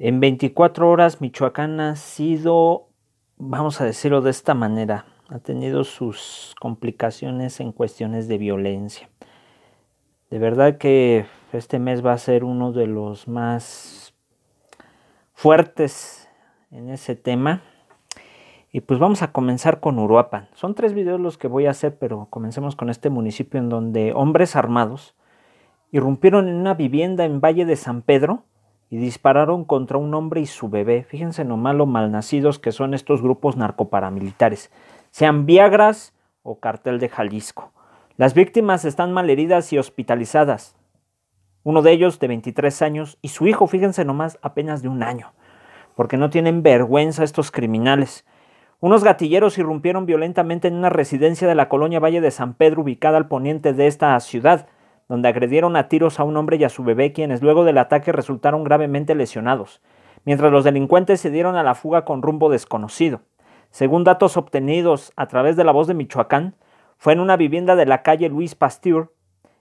En 24 horas Michoacán ha sido, vamos a decirlo de esta manera, ha tenido sus complicaciones en cuestiones de violencia. De verdad que este mes va a ser uno de los más fuertes en ese tema. Y pues vamos a comenzar con Uruapan. Son tres videos los que voy a hacer, pero comencemos con este municipio en donde hombres armados irrumpieron en una vivienda en Valle de San Pedro y dispararon contra un hombre y su bebé. Fíjense nomás lo malnacidos que son estos grupos narcoparamilitares, sean Viagras o Cartel de Jalisco. Las víctimas están malheridas y hospitalizadas. Uno de ellos de 23 años y su hijo, fíjense nomás, apenas de un año, porque no tienen vergüenza estos criminales. Unos gatilleros irrumpieron violentamente en una residencia de la colonia Valle de San Pedro ubicada al poniente de esta ciudad donde agredieron a tiros a un hombre y a su bebé, quienes luego del ataque resultaron gravemente lesionados, mientras los delincuentes se dieron a la fuga con rumbo desconocido. Según datos obtenidos a través de la voz de Michoacán, fue en una vivienda de la calle Luis Pasteur,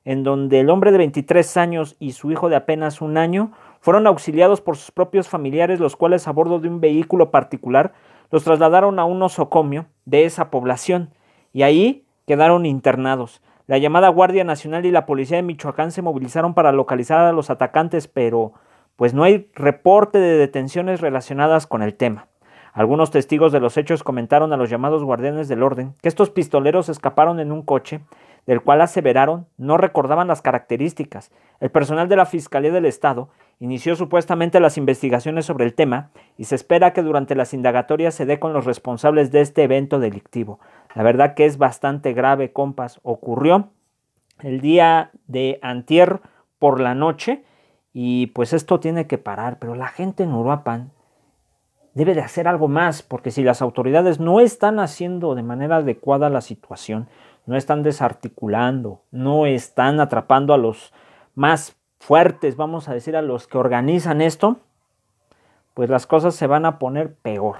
en donde el hombre de 23 años y su hijo de apenas un año fueron auxiliados por sus propios familiares, los cuales a bordo de un vehículo particular los trasladaron a un osocomio de esa población y ahí quedaron internados. La llamada Guardia Nacional y la Policía de Michoacán se movilizaron para localizar a los atacantes, pero pues no hay reporte de detenciones relacionadas con el tema. Algunos testigos de los hechos comentaron a los llamados guardianes del orden que estos pistoleros escaparon en un coche del cual aseveraron no recordaban las características. El personal de la Fiscalía del Estado inició supuestamente las investigaciones sobre el tema y se espera que durante las indagatorias se dé con los responsables de este evento delictivo. La verdad que es bastante grave, compas. Ocurrió el día de antier por la noche y pues esto tiene que parar, pero la gente en Uruapan debe de hacer algo más, porque si las autoridades no están haciendo de manera adecuada la situación, no están desarticulando, no están atrapando a los más fuertes, vamos a decir, a los que organizan esto, pues las cosas se van a poner peor.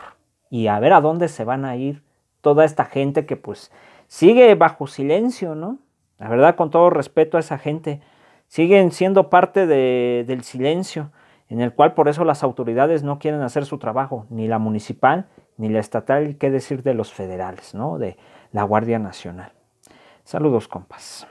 Y a ver a dónde se van a ir toda esta gente que pues sigue bajo silencio, ¿no? La verdad, con todo respeto a esa gente, siguen siendo parte de, del silencio, en el cual por eso las autoridades no quieren hacer su trabajo, ni la municipal, ni la estatal, y qué decir de los federales, ¿no? De la Guardia Nacional. Saludos, compas.